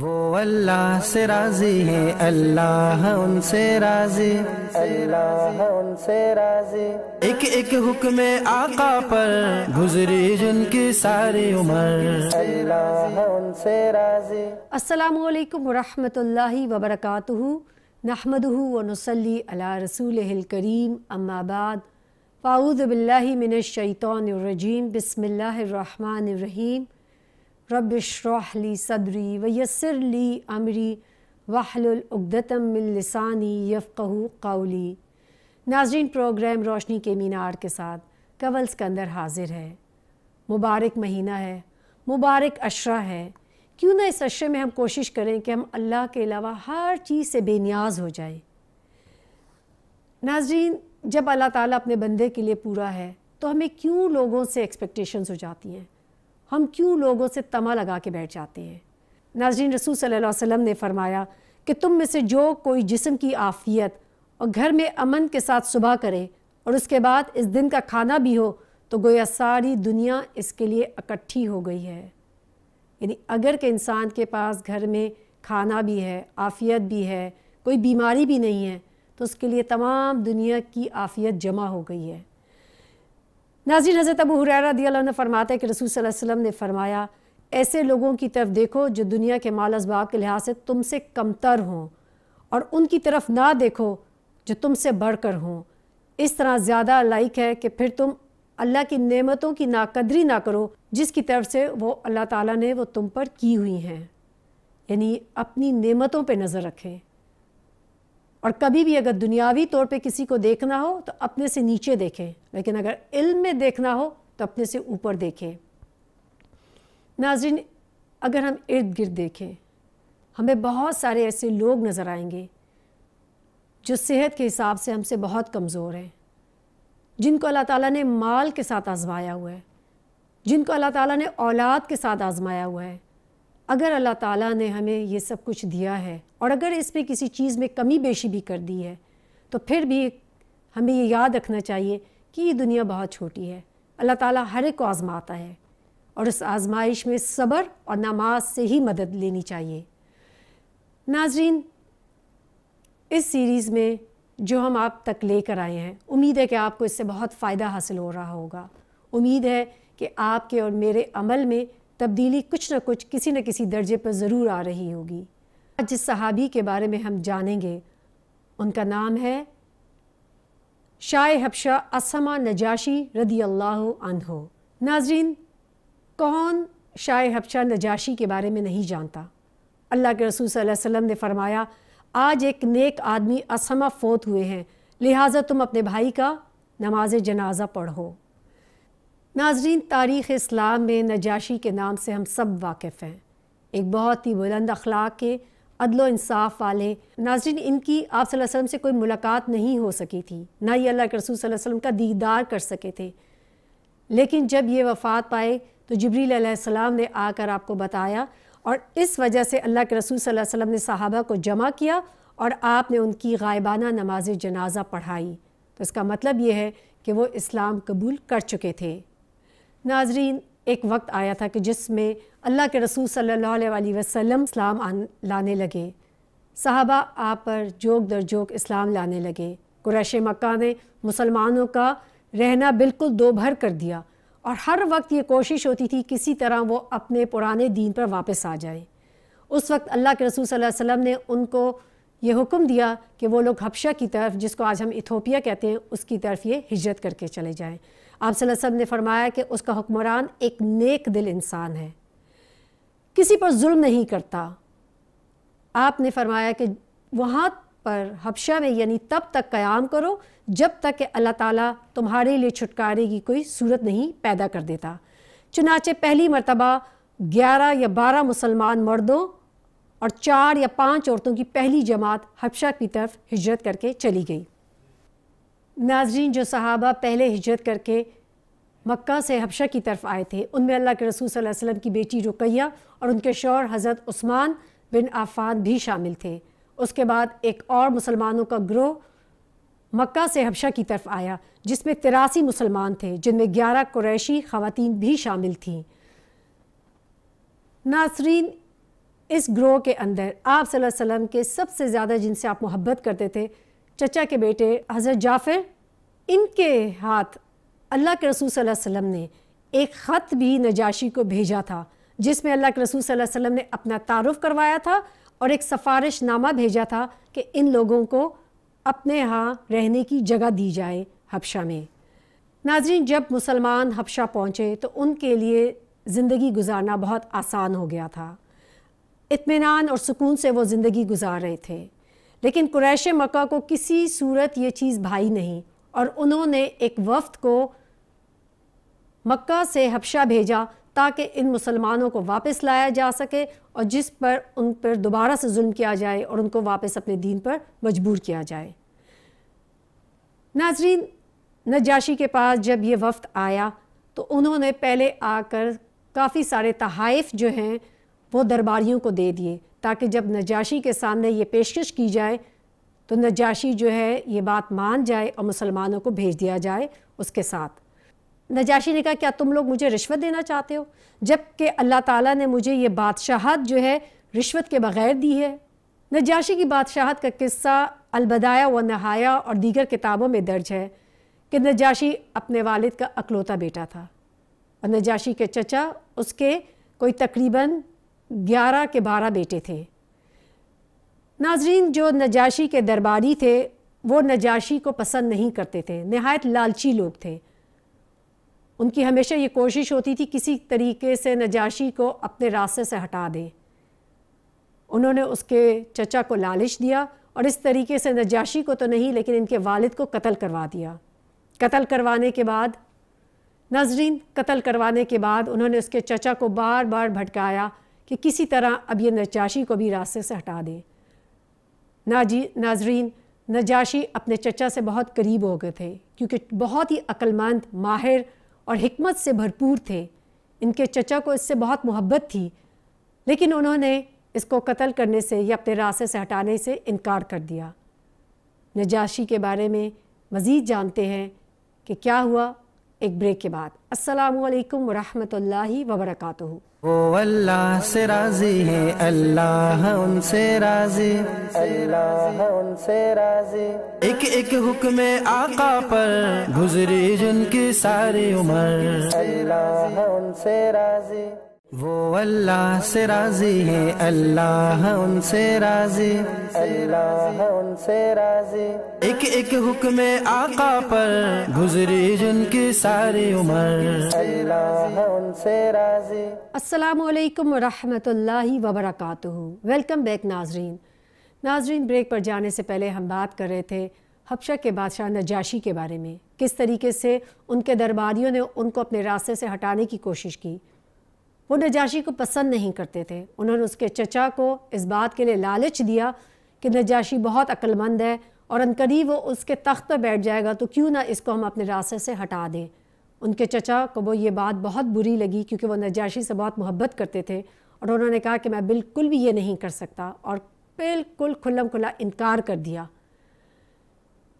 वो अल्लाह से राजी है अल्लाह उनसे राजी अल्लाह उनसे राजी एक एक हुक्म आका पर गुजरी जिनकी सारी उम्र अल्लाह उनसे राजी अस्सलाम वालेकुम रहमतुल्लाहि व बरकातुहू नहमदुहु व नुसल्ली अला रसूलिल करीम अम्मा बाद फाऊद बिल्लाहि मिनश शैतानिर रजीम बिस्मिल्लाहिर रहमानिर रहीम रबशरहली सदरी व यसरली अमरी वाहलतम लसानी यफ़ू कौली नाजरीन प्रोग्राम रोशनी के मीनार के साथ के अंदर हाजिर है मुबारक महीना है मुबारक अशरा है क्यों ना इस अशरे में हम कोशिश करें कि हम अल्लाह के अलावा हर चीज़ से बेनियाज हो जाए नाजरीन जब अल्लाह ताला अपने बंदे के लिए पूरा है तो हमें क्यों लोगों से एक्सपेक्टेशंस हो जाती हैं हम क्यों लोगों से तमा लगा के बैठ जाते हैं नाजरीन रसूल सल्लल्लाहु अलैहि वसल्लम ने फरमाया कि तुम में से जो कोई जिसम की आफ़ियत और घर में अमन के साथ सुबह करे और उसके बाद इस दिन का खाना भी हो तो गोया सारी दुनिया इसके लिए इकट्ठी हो गई है यानी अगर के इंसान के पास घर में खाना भी है आफ़ियत भी है कोई बीमारी भी नहीं है तो उसके लिए तमाम दुनिया की आफ़ियत जमा हो गई है नाजी हज़रत अबू हुररा दिया फरमाते हैं कि रसूल सल्लल्लाहु अलैहि वसल्लम ने फरमाया ऐसे लोगों की तरफ देखो जो दुनिया के माल असबाब के लिहाज से तुमसे कमतर हों और उनकी तरफ ना देखो जो तुमसे बढ़कर हों इस तरह ज़्यादा लाइक है कि फिर तुम अल्लाह की नेमतों की नाकदरी ना करो जिसकी तरफ से वो अल्लाह ताला ने वो तुम पर की हुई हैं यानी अपनी नेमतों पे नज़र रखें और कभी भी अगर दुनियावी तौर पे किसी को देखना हो तो अपने से नीचे देखें लेकिन अगर इल्म में देखना हो तो अपने से ऊपर देखें नाजरीन अगर हम इर्द गिर्द देखें हमें बहुत सारे ऐसे लोग नज़र आएंगे जो सेहत के हिसाब से हमसे बहुत कमज़ोर हैं जिनको अल्लाह ताला ने माल के साथ आजमाया हुआ है जिनको अल्लाह ताला ने औलाद के साथ आजमाया हुआ है अगर अल्लाह ताला ने हमें ये सब कुछ दिया है और अगर इस पर किसी चीज़ में कमी बेशी भी कर दी है तो फिर भी हमें ये याद रखना चाहिए कि ये दुनिया बहुत छोटी है अल्लाह ताला हर एक को आज़माता है और उस आज़माइश में सब्र और नमाज से ही मदद लेनी चाहिए नाजरीन इस सीरीज़ में जो हम आप तक लेकर आए हैं उम्मीद है कि आपको इससे बहुत फ़ायदा हासिल हो रहा होगा उम्मीद है कि आपके और मेरे अमल में तब्दीली कुछ न कुछ किसी न किसी दर्जे पर ज़रूर आ रही होगी आज जिस सहाबी के बारे में हम जानेंगे उनका नाम है शाह हफ्शा असमा नजाशी रदी अल्लाह अनहो नाजरीन कौन शाह हफशा नजाशी के बारे में नहीं जानता अल्लाह के रसूल सल्लल्लाहु अलैहि वसल्लम ने फरमाया आज एक नेक आदमी असमा फोत हुए हैं लिहाजा तुम अपने भाई का नमाज जनाजा पढ़ो नाजरीन तारीख़ इस्लाम में नजाशी के नाम से हम सब वाकिफ़ हैं एक बहुत ही बुलंद अखलाक के अदल इंसाफ वाले नाजरीन इनकी आप वसल्लम से कोई मुलाकात नहीं हो सकी थी ना ही अल्लाह के रसूल वसल्लम का दीदार कर सके थे लेकिन जब ये वफ़ात पाए तो जबरील ने आकर आपको बताया और इस वजह से अल्लाह के रसूल सल्लल्लाहु अलैहि वसल्लम ने सहाबा को जमा किया और आपने उनकी गायबाना नमाज जनाजा पढ़ाई तो इसका मतलब ये है कि वो इस्लाम कबूल कर चुके थे नाजरीन एक वक्त आया था कि जिसमें अल्लाह के रसूल सल्ला वसम इस्लाम लाने लगे साहबा आप पर जोक दर जोक इस्लाम लाने लगे कुरैश मक्का ने मुसलमानों का रहना बिल्कुल दो भर कर दिया और हर वक्त ये कोशिश होती थी किसी तरह वो अपने पुराने दीन पर वापस आ जाए उस वक्त अल्लाह के रसूल सल्लल्लाहु अलैहि वसल्लम ने उनको ये हुक्म दिया कि वो लोग हबशा की तरफ जिसको आज हम इथोपिया कहते हैं उसकी तरफ ये हिजरत करके चले जाएँ आप सल्लम ने फरमाया कि उसका हुक्मरान एक नेक दिल इंसान है किसी पर जुल्म नहीं करता आपने फरमाया कि वहाँ पर हबशा में यानी तब तक क़याम करो जब तक कि अल्लाह ताला तुम्हारे लिए छुटकारे की कोई सूरत नहीं पैदा कर देता चुनाचे पहली मरतबा ग्यारह या बारह मुसलमान मर्दों और चार या पाँच औरतों की पहली जमात हबशा की तरफ हिजरत करके चली गई नाजरीन जो सहाबा पहले हिजरत करके मक्का से हबशा की तरफ आए थे उनमें अल्लाह के रसूल सल्लल्लाहु अलैहि वसल्लम की बेटी रुकैया और उनके शौहर हज़रत उस्मान बिन आफान भी शामिल थे उसके बाद एक और मुसलमानों का ग्रोह मक्का से हबशा की तरफ आया जिसमें तिरासी मुसलमान थे जिनमें ग्यारह कुरैशी खातन भी शामिल थीं नासरीन इस ग्रोह के अंदर आप सल्लल्लाहु अलैहि वसल्लम के सबसे ज़्यादा जिनसे आप मोहब्बत करते थे चचा के बेटे हज़रत जाफ़िर इनके हाथ अल्लाह के रसूल सल्लल्लाहु अलैहि वसल्लम ने एक ख़त भी नजाशी को भेजा था जिसमें अल्लाह के रसूल सल्लल्लाहु अलैहि वसल्लम ने अपना तारुफ करवाया था और एक सफारिश नामा भेजा था कि इन लोगों को अपने यहाँ रहने की जगह दी जाए हबशा में नाजरीन जब मुसलमान हबशा पहुँचे तो उनके लिए ज़िंदगी गुजारना बहुत आसान हो गया था इतमान और सुकून से वो ज़िंदगी गुजार रहे थे लेकिन कुरैश मक्का को किसी सूरत ये चीज़ भाई नहीं और उन्होंने एक वफ्त को मक्का से हबशा भेजा ताकि इन मुसलमानों को वापस लाया जा सके और जिस पर उन पर दोबारा से जुल्म किया जाए और उनको वापस अपने दीन पर मजबूर किया जाए नाजरीन नजाशी के पास जब ये वफ़्त आया तो उन्होंने पहले आकर काफ़ी सारे तहाइफ जो हैं वो दरबारियों को दे दिए ताकि जब नजाशी के सामने ये पेशकश की जाए तो नजाशी जो है ये बात मान जाए और मुसलमानों को भेज दिया जाए उसके साथ नजाशी ने कहा क्या तुम लोग मुझे रिश्वत देना चाहते हो जबकि अल्लाह ताला ने मुझे ये बादशाहत जो है रिश्वत के बग़ैर दी है नजाशी की बादशाहत का किस्सा अलबदाया व नहाया और दीगर किताबों में दर्ज है कि नजाशी अपने वालिद का अकलौता बेटा था और नजाशी के चचा उसके कोई तकरीबन ग्यारह के बारह बेटे थे नाजरीन जो नजाशी के दरबारी थे वो नजाशी को पसंद नहीं करते थे नहायत लालची लोग थे उनकी हमेशा ये कोशिश होती थी किसी तरीके से नजाशी को अपने रास्ते से हटा दें उन्होंने उसके चचा को लालच दिया और इस तरीके से नजाशी को तो नहीं लेकिन इनके वालिद को कत्ल करवा दिया कत्ल करवाने के बाद नाजरीन कत्ल करवाने के बाद उन्होंने उसके चचा को बार बार भटकाया कि किसी तरह अब ये नजाशी को भी रास्ते से हटा दें नाजी नाजरीन नजाशी अपने चचा से बहुत करीब हो गए थे क्योंकि बहुत ही अक्लमंद माहिर और हमत से भरपूर थे इनके चचा को इससे बहुत मोहब्बत थी लेकिन उन्होंने इसको कत्ल करने से या अपने रास्ते से हटाने से इनकार कर दिया नजाशी के बारे में मज़ीद जानते हैं कि क्या हुआ एक ब्रेक के बाद असलकम वरहमल वर्का वो अल्लाह से राजी है अल्लाह उनसे राजी अल्लाह उनसे राजी एक एक हुक्म आका पर गुजरी जिनकी सारी उम्र अल्लाह उनसे राजी वो अल्लाह से राजी है अल्लाह उनसे राजी अल्लाह उनसे राजी एक एक हुक्म आका पर गुजरी जिनकी सारी उम्र अल्लाह उनसे राजी अस्सलाम वालेकुम रहमतुल्लाहि व बरकातुहू वेलकम बैक नाजरीन नाजरीन ब्रेक पर जाने से पहले हम बात कर रहे थे हबशा के बादशाह नजाशी के बारे में किस तरीके से उनके दरबारियों ने उनको अपने रास्ते से हटाने की कोशिश की वो नजाशी को पसंद नहीं करते थे उन्होंने उसके चचा को इस बात के लिए लालच दिया कि नजाशी बहुत अक्लमंद है और अनकरी वो उसके तख्त पर बैठ जाएगा तो क्यों ना इसको हम अपने रास्ते से हटा दें उनके चचा को वो ये बात बहुत बुरी लगी क्योंकि वो नजाशी से बहुत मोहब्बत करते थे और उन्होंने कहा कि मैं बिल्कुल भी ये नहीं कर सकता और बिल्कुल खुल्लम खुला इनकार कर दिया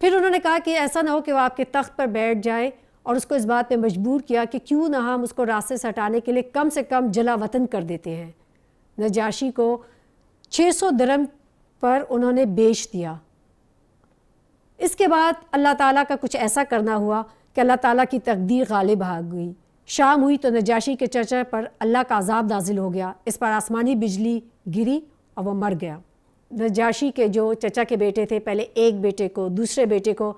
फिर उन्होंने कहा कि ऐसा ना हो कि वह आपके तख्त पर बैठ जाए और उसको इस बात पे मजबूर किया कि क्यों ना हम उसको रास्ते से हटाने के लिए कम से कम जला वतन कर देते हैं नजाशी को 600 सौ दरम पर उन्होंने बेच दिया इसके बाद अल्लाह ताला का कुछ ऐसा करना हुआ कि अल्लाह ताला की तकदीर गालिब आ गई शाम हुई तो नजाशी के चर्चा पर अल्लाह का अजाब नाजिल हो गया इस पर आसमानी बिजली गिरी और वह मर गया नजाशी के जो चचा के बेटे थे पहले एक बेटे को दूसरे बेटे को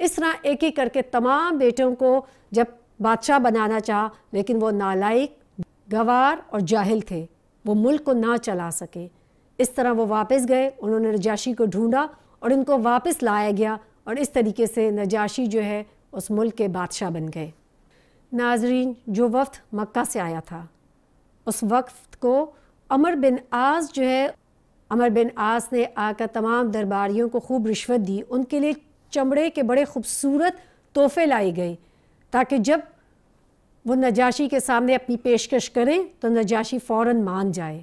इस तरह एक एक करके तमाम बेटों को जब बादशाह बनाना चाहा लेकिन वो नालायक गवार और जाहिल थे वो मुल्क को ना चला सके इस तरह वो वापस गए उन्होंने नजाशी को ढूंढा और इनको वापस लाया गया और इस तरीके से नजाशी जो है उस मुल्क के बादशाह बन गए नाजरीन जो वक्त मक्का से आया था उस वक्त को अमर बिन आस जो है अमर बिन आस ने आकर तमाम दरबारियों को खूब रिश्वत दी उनके लिए चमड़े के बड़े खूबसूरत तोहफे लाई गए ताकि जब वो नजाशी के सामने अपनी पेशकश करें तो नजाशी फ़ौर मान जाए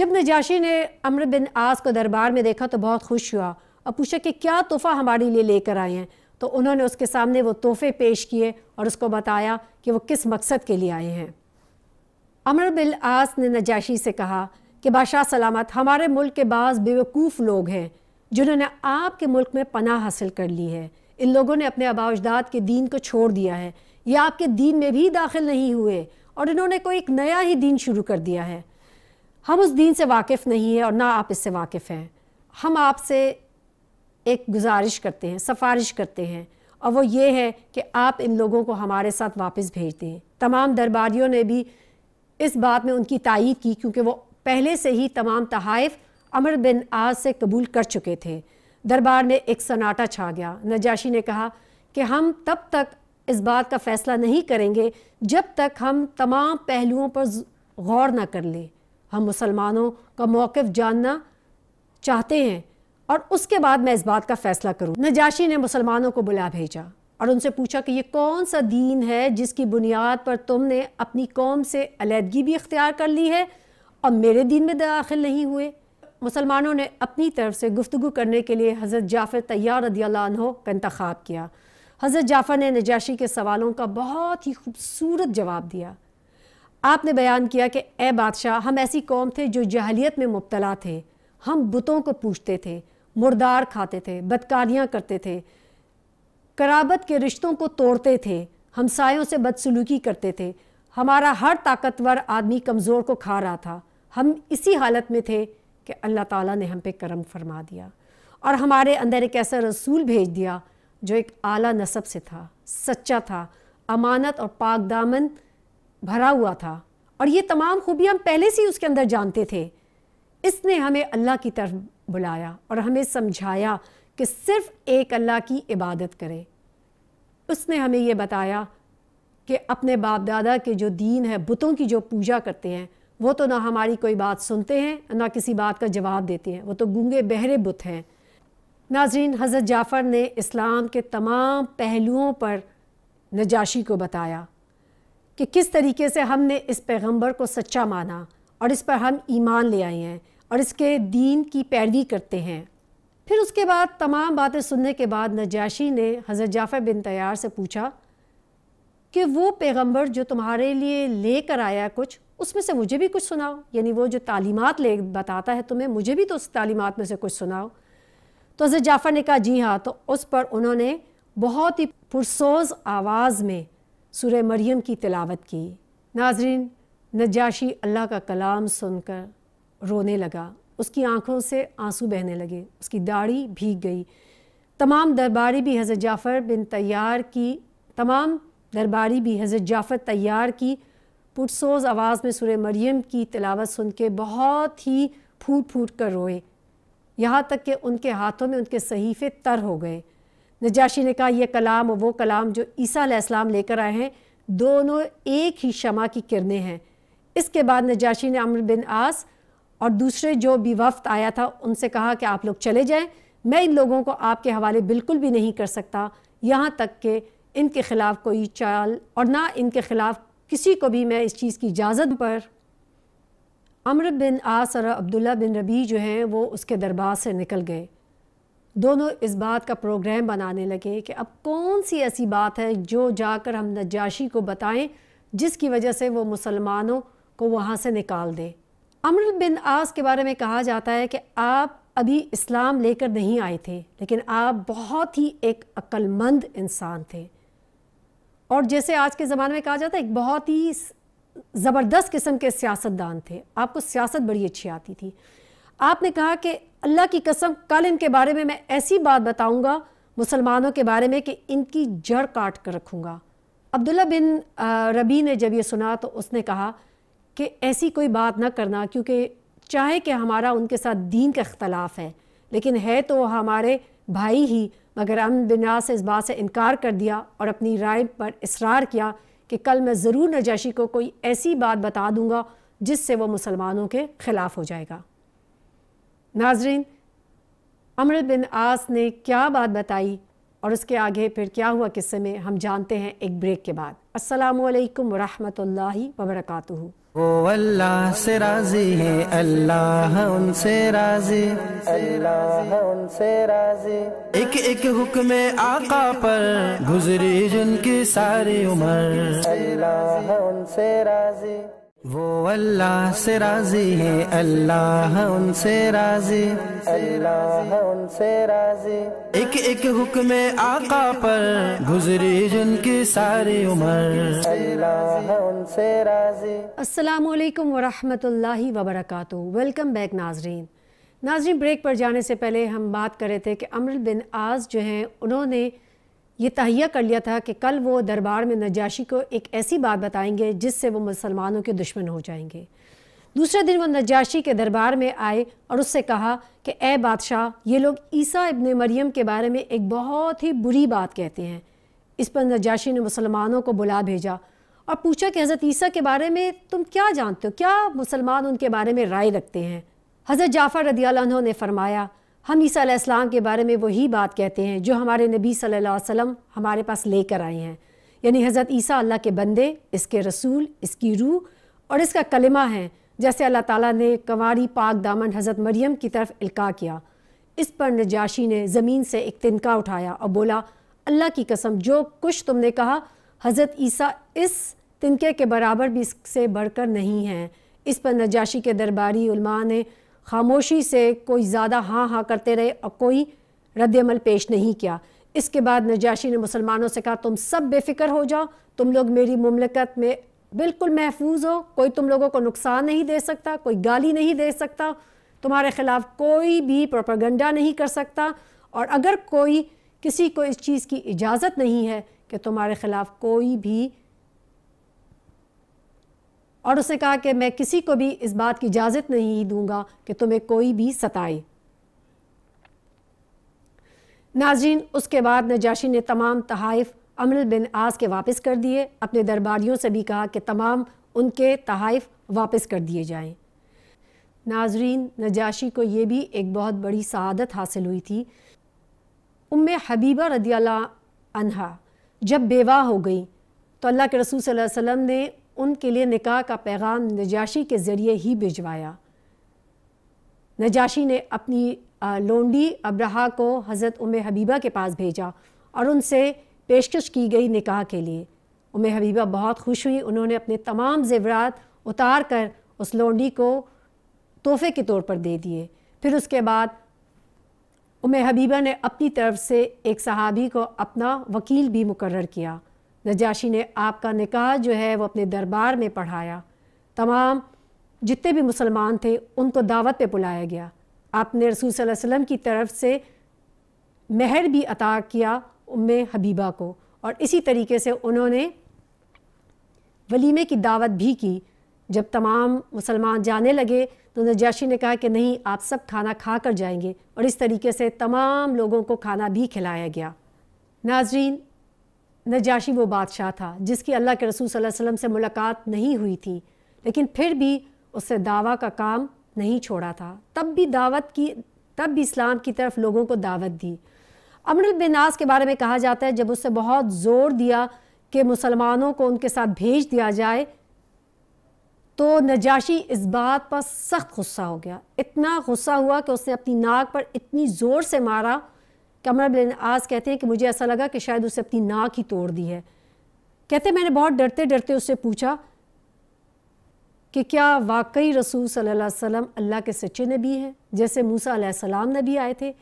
जब नजाशी ने अमर बिन आस को दरबार में देखा तो बहुत खुश हुआ और पूछा कि क्या तोहफ़ा हमारे लिए लेकर आए हैं तो उन्होंने उसके सामने वो तोहफ़े पेश किए और उसको बताया कि वो किस मकसद के लिए आए हैं अमर बिन आस ने नजाशी से कहा कि बादशाह सलामत हमारे मुल्क के बाज़ बेवकूफ़ लोग हैं जिन्होंने आपके मुल्क में पनाह हासिल कर ली है इन लोगों ने अपने आबाजदाद के दीन को छोड़ दिया है या आपके दीन में भी दाखिल नहीं हुए और इन्होंने कोई एक नया ही दीन शुरू कर दिया है हम उस दीन से वाकिफ़ नहीं है और ना आप इससे वाकिफ़ हैं हम आपसे एक गुजारिश करते हैं सफारिश करते हैं और वो ये है कि आप इन लोगों को हमारे साथ वापस भेज दें तमाम दरबारियों ने भी इस बात में उनकी तायद की क्योंकि वो पहले से ही तमाम तहाइफ़ अमर बिन आज से कबूल कर चुके थे दरबार में एक सन्नाटा छा गया नजाशी ने कहा कि हम तब तक इस बात का फ़ैसला नहीं करेंगे जब तक हम तमाम पहलुओं पर गौर न कर लें हम मुसलमानों का मौक़ जानना चाहते हैं और उसके बाद मैं इस बात का फ़ैसला करूं। नजाशी ने मुसलमानों को बुला भेजा और उनसे पूछा कि ये कौन सा दीन है जिसकी बुनियाद पर तुमने अपनी कौम से अलीदगी भी इख्तियार कर ली है और मेरे दीन में दाखिल नहीं हुए मुसलमानों ने अपनी तरफ से गुफ्तु करने के लिए हज़रत जाफ़र तैयार रदील्हो का इंतखब किया हज़रत जाफ़र ने नजाशी के सवालों का बहुत ही खूबसूरत जवाब दिया आपने बयान किया कि ए बादशाह हम ऐसी कौम थे जो जहलीत में मुबतला थे हम बुतों को पूछते थे मुर्दार खाते थे बदकारियाँ करते थे कराबत के रिश्तों को तोड़ते थे हमसायों से बदसलूकी करते थे हमारा हर ताकतवर आदमी कमज़ोर को खा रहा था हम इसी हालत में थे कि अल्लाह ताला ने हम पे करम फरमा दिया और हमारे अंदर एक ऐसा रसूल भेज दिया जो एक आला नसब से था सच्चा था अमानत और पाक दामन भरा हुआ था और ये तमाम खूबियाँ हम पहले से ही उसके अंदर जानते थे इसने हमें अल्लाह की तरफ बुलाया और हमें समझाया कि सिर्फ एक अल्लाह की इबादत करें उसने हमें ये बताया कि अपने बाप दादा के जो दीन है बुतों की जो पूजा करते हैं वो तो ना हमारी कोई बात सुनते हैं ना किसी बात का जवाब देते हैं वो तो गूंगे बहरे बुत हैं नाजरीन हज़रत जाफ़र ने इस्लाम के तमाम पहलुओं पर नजाशी को बताया कि किस तरीके से हमने इस पैगंबर को सच्चा माना और इस पर हम ईमान ले आए हैं और इसके दीन की पैरवी करते हैं फिर उसके बाद तमाम बातें सुनने के बाद नजाशी ने हज़रत जाफ़र बिन तैयार से पूछा कि वो पैगंबर जो तुम्हारे लिए लेकर आया कुछ उसमें से मुझे भी कुछ सुनाओ यानी वो जो तालीमत ले बताता है तुम्हें मुझे भी तो उस तालीमत में से कुछ सुनाओ तो हज़रत जाफ़र ने कहा जी हाँ तो उस पर उन्होंने बहुत ही पुरसोज आवाज़ में सुर मरियम की तिलावत की नाजरीन नजाशी अल्लाह का कलाम सुनकर रोने लगा उसकी आंखों से आंसू बहने लगे उसकी दाढ़ी भीग गई तमाम दरबारी भी हज़रत जाफ़र बिन तैयार की तमाम दरबारी भी हज़रत जाफ़र तैयार की पुरसोज आवाज़ में सुर मरियम की तिलावत सुन के बहुत ही फूट फूट कर रोए यहाँ तक कि उनके हाथों में उनके सहीफ़े तर हो गए नजाशी ने कहा यह कलाम और वो कलाम जो ईसा इस्लाम लेकर आए हैं दोनों एक ही शमा की किरणें हैं इसके बाद नजाशी ने अमर बिन आस और दूसरे जो भी वफ्त आया था उनसे कहा कि आप लोग चले जाएं मैं इन लोगों को आपके हवाले बिल्कुल भी नहीं कर सकता यहाँ तक कि इनके ख़िलाफ़ कोई चाल और ना इनके ख़िलाफ़ किसी को भी मैं इस चीज़ की इजाज़त पर अमर बिन आस और अब्दुल्ला बिन रबी जो हैं वो उसके दरबार से निकल गए दोनों इस बात का प्रोग्राम बनाने लगे कि अब कौन सी ऐसी बात है जो जाकर हम नजाशी को बताएं जिसकी वजह से वो मुसलमानों को वहाँ से निकाल दें अमर बिन आस के बारे में कहा जाता है कि आप अभी इस्लाम लेकर नहीं आए थे लेकिन आप बहुत ही एक अक्लमंद इंसान थे और जैसे आज के ज़माने में कहा जाता है एक बहुत ही ज़बरदस्त किस्म के सियासतदान थे आपको सियासत बड़ी अच्छी आती थी आपने कहा कि अल्लाह की कसम कल इनके बारे में मैं ऐसी बात बताऊंगा मुसलमानों के बारे में कि इनकी जड़ काट कर रखूँगा अब्दुल्ला बिन रबी ने जब ये सुना तो उसने कहा कि ऐसी कोई बात ना करना क्योंकि चाहे कि हमारा उनके साथ दीन का अख्तलाफ है लेकिन है तो हमारे भाई ही मगर अम बिन नास ने इस बात से इनकार कर दिया और अपनी राय पर इसरार किया कि कल मैं ज़रूर नजैशी को कोई ऐसी बात बता दूंगा जिससे वो मुसलमानों के ख़िलाफ़ हो जाएगा नाजरीन अमर बिन आस ने क्या बात बताई और उसके आगे फिर क्या हुआ किस्से में हम जानते हैं एक ब्रेक के बाद असलकम वरहमल वबरकू वो अल्लाह से राजी है अल्लाह उनसे राजी अल्लाह उनसे राजी एक एक हुक्म आका पर गुजरी जिनकी सारी उम्र अल्लाह उनसे राजी वो अल्लाह से राजी है अल्लाह उनसे राजी अल्लाह उनसे राजी एक एक हुक्म आका पर गुजरी जिनकी सारी उम्र अल्लाह उनसे राजी अस्सलाम वालेकुम वरहमतुल्लाहि वबरकातु वेलकम बैक नाजरीन नाजरीन ब्रेक पर जाने से पहले हम बात कर रहे थे कि अमर बिन आज़ जो हैं उन्होंने ये तहिया कर लिया था कि कल वो दरबार में नजाशी को एक ऐसी बात बताएंगे जिससे वो मुसलमानों के दुश्मन हो जाएंगे दूसरे दिन वो नजाशी के दरबार में आए और उससे कहा कि ए बादशाह ये लोग ईसा इब्ने मरियम के बारे में एक बहुत ही बुरी बात कहते हैं इस पर नजाशी ने मुसलमानों को बुला भेजा और पूछा कि हज़रत ईसा के बारे में तुम क्या जानते हो क्या मुसलमान उनके बारे में राय रखते हैं हज़रत जाफ़र रदी ने फरमाया हम ईसीम के बारे में वही बात कहते हैं जो हमारे नबी सल्लल्लाहु अलैहि वसल्लम हमारे पास लेकर आए हैं यानी हज़रत ईसा अल्लाह के बंदे इसके रसूल इसकी रूह और इसका कलमा है जैसे अल्लाह ताला ने कंवारी पाक दामन हज़रत मरियम की तरफ इल्का किया इस पर नजाशी ने ज़मीन से एक तिनका उठाया और बोला अल्लाह की कसम जो कुछ तुमने कहा हज़रत ईसा इस तिनके के बराबर भी इससे बढ़कर नहीं है इस पर नजाशी के दरबारी ने खामोशी से कोई ज़्यादा हाँ हाँ करते रहे और कोई रद्दमल पेश नहीं किया इसके बाद नजाशी ने मुसलमानों से कहा तुम सब बेफिक्र हो जाओ तुम लोग मेरी ममलकत में बिल्कुल महफूज हो कोई तुम लोगों को नुकसान नहीं दे सकता कोई गाली नहीं दे सकता तुम्हारे ख़िलाफ़ कोई भी प्रोपागंडा नहीं कर सकता और अगर कोई किसी को इस चीज़ की इजाज़त नहीं है कि तुम्हारे ख़िलाफ़ कोई भी और उसने कहा कि मैं किसी को भी इस बात की इजाज़त नहीं दूंगा कि तुम्हें कोई भी सताए नाजरीन उसके बाद नजाशी ने तमाम तहाइफ अमल बिन आस के वापस कर दिए अपने दरबारियों से भी कहा कि तमाम उनके तहाइफ वापस कर दिए जाएं। नाजरीन नजाशी को ये भी एक बहुत बड़ी सदत हासिल हुई थी उम हबीबा रदी अनहा जब बेवा हो गई तो अल्लाह के रसूल सल्लल्लाहु अलैहि वसल्लम ने उनके लिए निकाह का पैगाम नजाशी के ज़रिए ही भिजवाया नजाशी ने अपनी लोंडी अब्रहा को हज़रत उम हबीबा के पास भेजा और उनसे पेशकश की गई निकाह के लिए उम हबीबा बहुत खुश हुई उन्होंने अपने तमाम जेवरात उतार कर उस लोंडी को तोहफे के तौर पर दे दिए फिर उसके बाद उम हबीबा ने अपनी तरफ से एक सहाबी को अपना वकील भी मुकर किया नजाशी ने आपका निकाह जो है वो अपने दरबार में पढ़ाया तमाम जितने भी मुसलमान थे उनको दावत पे बुलाया गया आपने रसूल सल्लल्लाहु अलैहि वसल्लम की तरफ से महर भी अता किया उम्म हबीबा को और इसी तरीके से उन्होंने वलीमे की दावत भी की जब तमाम मुसलमान जाने लगे तो नजाशी ने कहा कि नहीं आप सब खाना खा कर जाएंगे और इस तरीके से तमाम लोगों को खाना भी खिलाया गया नाजरीन नजाशी वो बादशाह था जिसकी अल्लाह के रसूल सल्लल्लाहु अलैहि वसल्लम से मुलाकात नहीं हुई थी लेकिन फिर भी उससे दावा का काम नहीं छोड़ा था तब भी दावत की तब भी इस्लाम की तरफ लोगों को दावत दी अमरुल बिनास के बारे में कहा जाता है जब उससे बहुत ज़ोर दिया कि मुसलमानों को उनके साथ भेज दिया जाए तो नजाशी इस बात पर सख्त गुस्सा हो गया इतना गुस्सा हुआ कि उसने अपनी नाक पर इतनी ज़ोर से मारा कमर बिन आज कहते हैं कि मुझे ऐसा लगा कि शायद उसे अपनी नाक ही तोड़ दी है कहते मैंने बहुत डरते डरते उससे पूछा कि क्या वाकई रसूल सल्लल्लाहु अलैहि वसल्लम अल्लाह के सच्चे नबी हैं जैसे मूसा सलाम नबी आए थे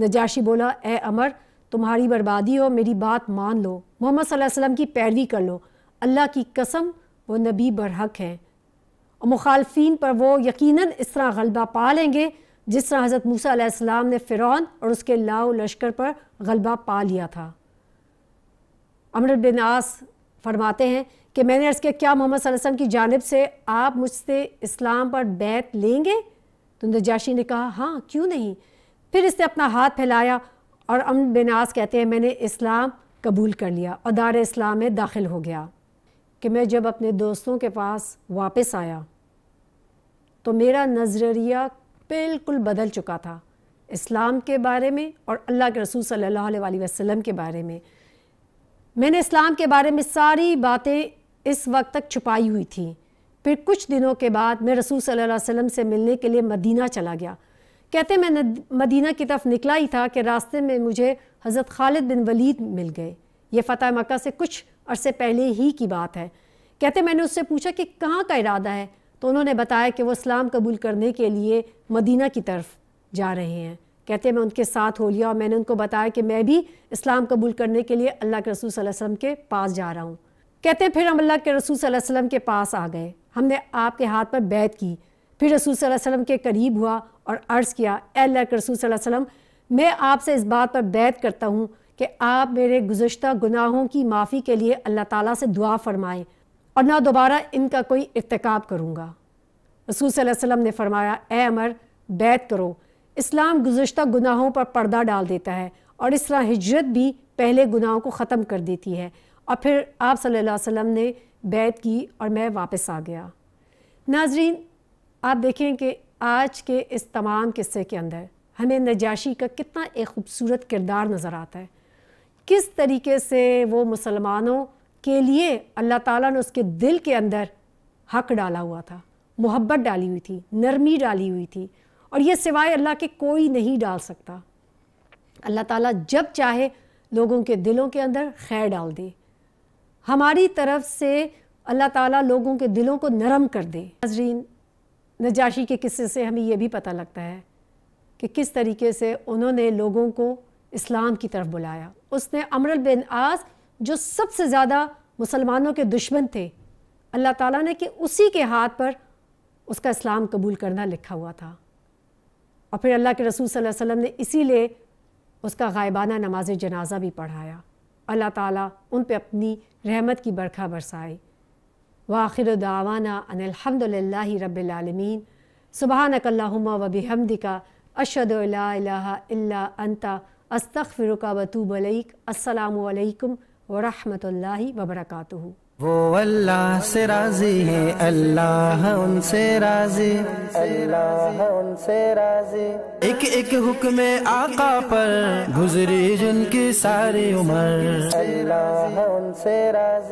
नजाशी बोला ए अमर तुम्हारी बर्बादी हो मेरी बात मान लो मोहम्मद वसल्लम की पैरवी कर लो अल्लाह की कसम वो नबी बरहक हैं और मुखालफी पर वो यकीनन इस तरह गलबा पा लेंगे जिस तरह हज़रत मूसा ने फ़िरौन और उसके लाओ लश्कर पर गलबा पा लिया था अमर बिन आस फरमाते हैं कि मैंने अर्ज़ किया क्या मोहम्मद वसल्लम की जानब से आप मुझसे इस्लाम पर बैत लेंगे तो नजाशी ने कहा हाँ क्यों नहीं फिर इसने अपना हाथ फैलाया और अमर बिन आस कहते हैं मैंने इस्लाम कबूल कर लिया और दार इस्लाम में दाखिल हो गया कि मैं जब अपने दोस्तों के पास वापस आया तो मेरा नजरिया बिल्कुल बदल चुका था इस्लाम के बारे में और अल्लाह के रसूल सल्लल्लाहु अलैहि वसल्लम के बारे में मैंने इस्लाम के बारे में सारी बातें इस वक्त तक छुपाई हुई थी फिर कुछ दिनों के बाद मैं रसूल सल्लल्लाहु अलैहि वसल्लम से मिलने के लिए मदीना चला गया कहते मैं मदीना की तरफ निकला ही था कि रास्ते में मुझे हज़रत खालिद बिन वलीद मिल गए ये फ़तेह मक्का से कुछ अरसे पहले ही की बात है कहते मैंने उससे पूछा कि कहाँ का इरादा है तो उन्होंने बताया कि वो इस्लाम कबूल करने के लिए मदीना की तरफ जा रहे हैं कहते हैं मैं उनके साथ हो लिया और मैंने उनको बताया कि मैं भी इस्लाम कबूल करने के लिए अल्लाह के रसूल वसलम के पास जा रहा हूँ कहते हैं फिर हम अल्लाह के रसूल वसम के पास आ गए हमने आपके हाथ पर बैत की फिर रसूल वसम के करीब हुआ और अर्ज़ किया अल्लाह के रसूल वसम मैं आपसे इस बात पर बैत करता हूँ कि आप मेरे गुज्त गुनाहों की माफ़ी के लिए अल्लाह ताला से दुआ फरमाएं और ना दोबारा इनका कोई इरतक करूँगा रसूल वसम ने फरमाया अमर बैत करो इस्लाम गुज्त गुनाहों पर पर्दा डाल देता है और इस तरह हिजरत भी पहले गुनाहों को ख़त्म कर देती है और फिर आप सल्लल्लाहु अलैहि वसल्लम ने बैत की और मैं वापस आ गया नाजरीन आप देखें कि आज के इस तमाम किस्से के अंदर हमें नजाशी का कितना एक खूबसूरत किरदार नज़र आता है किस तरीके से वो मुसलमानों के लिए अल्लाह ताला ने उसके दिल के अंदर हक डाला हुआ था मोहब्बत डाली हुई थी नरमी डाली हुई थी और ये सिवाय अल्लाह के कोई नहीं डाल सकता अल्लाह ताला जब चाहे लोगों के दिलों के अंदर खैर डाल दे हमारी तरफ से अल्लाह ताला लोगों के दिलों को नरम कर दे नाजरीन नजाशी के किस्से से हमें यह भी पता लगता है कि किस तरीके से उन्होंने लोगों को इस्लाम की तरफ बुलाया उसने अमरल बिन आज़ जो सबसे ज़्यादा मुसलमानों के दुश्मन थे अल्लाह ताला ने कि उसी के हाथ पर उसका इस्लाम कबूल करना लिखा हुआ था और फिर अल्लाह के रसूल सल्लल्लाहु अलैहि वसल्लम ने इसीलिए उसका गायबाना नमाज जनाजा भी पढ़ाया अल्लाह ताला उन पर अपनी रहमत की बरखा व वाखिर दावाना अनिलहमदिल्ला रबालमीन सुबह नकल्लाम वबिहमदिका अशद अंता अंता अस्तफ़िरुका वतूबलैक असलकम वरहमतुल्लाहि वबरकातुहु वो अल्लाह से राजी है अल्लाह उनसे राजी अल्लाह उनसे राजी एक एक हुक्म आका पर गुजरी जिनकी सारी उम्र अल्लाह उनसे राजी